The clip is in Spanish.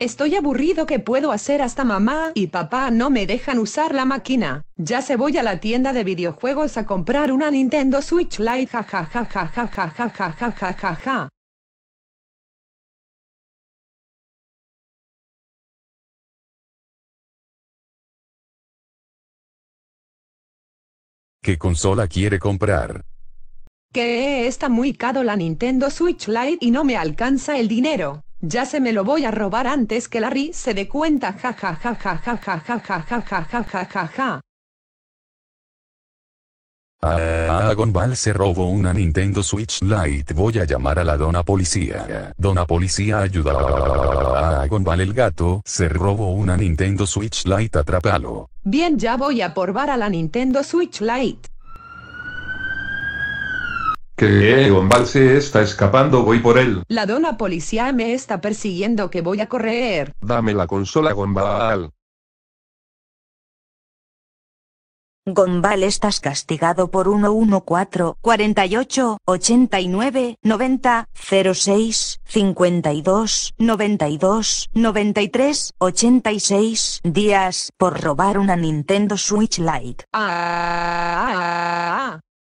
Estoy aburrido que puedo hacer hasta mamá y papá no me dejan usar la máquina. Ya se voy a la tienda de videojuegos a comprar una Nintendo Switch Lite ja. ¿Qué consola quiere comprar? Que está muy cado la Nintendo Switch Lite y no me alcanza el dinero. Ya se me lo voy a robar antes que Larry se dé cuenta. Ja ja ja ja ja ja ja ja ja ja ja ja ja ja. se robó una Nintendo Switch Lite. Voy a llamar a la dona policía. Dona policía ayuda. Dragon el gato se robó una Nintendo Switch Lite. Atrapalo. Bien, ya voy a porbar a la Nintendo Switch Lite. Que eh, Gombal se está escapando, voy por él. La dona policía me está persiguiendo que voy a correr. Dame la consola Gombal. Gombal estás castigado por 114 48 89 90 06 52 92 93 86 días por robar una Nintendo Switch Lite. Ah, ah, ah, ah.